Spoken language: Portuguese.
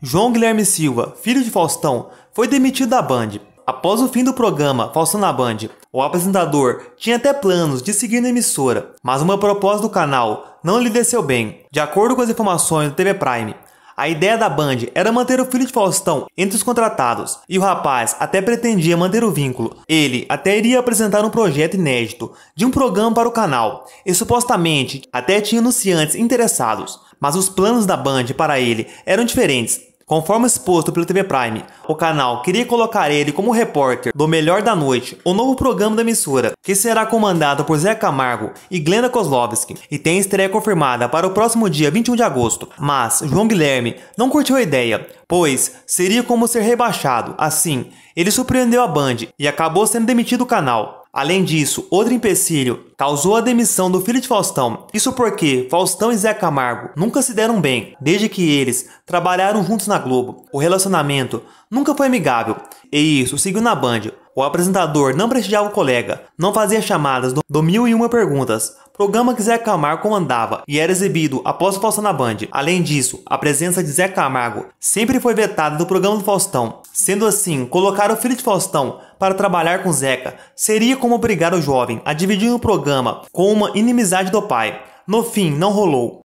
João Guilherme Silva, filho de Faustão, foi demitido da Band. Após o fim do programa Faustão na Band, o apresentador tinha até planos de seguir na emissora, mas uma proposta do canal não lhe desceu bem. De acordo com as informações do TV Prime, a ideia da Band era manter o filho de Faustão entre os contratados, e o rapaz até pretendia manter o vínculo. Ele até iria apresentar um projeto inédito de um programa para o canal, e supostamente até tinha anunciantes interessados. Mas os planos da Band para ele eram diferentes Conforme exposto pelo TV Prime, o canal queria colocar ele como repórter do Melhor da Noite, o novo programa da emissora, que será comandado por Zé Camargo e Glenda Kozlovski, e tem estreia confirmada para o próximo dia 21 de agosto. Mas João Guilherme não curtiu a ideia, pois seria como ser rebaixado. Assim, ele surpreendeu a Band e acabou sendo demitido do canal. Além disso, outro empecilho causou a demissão do filho de Faustão. Isso porque Faustão e Zé Camargo nunca se deram bem, desde que eles trabalharam juntos na Globo. O relacionamento nunca foi amigável, e isso seguiu na Band. O apresentador não prestigiava o colega, não fazia chamadas do mil e uma perguntas, programa que Zé Camargo comandava e era exibido após o Faustão na Band. Além disso, a presença de Zé Camargo sempre foi vetada do programa do Faustão. Sendo assim, colocar o filho de Faustão para trabalhar com Zeca seria como obrigar o jovem a dividir o programa com uma inimizade do pai. No fim, não rolou.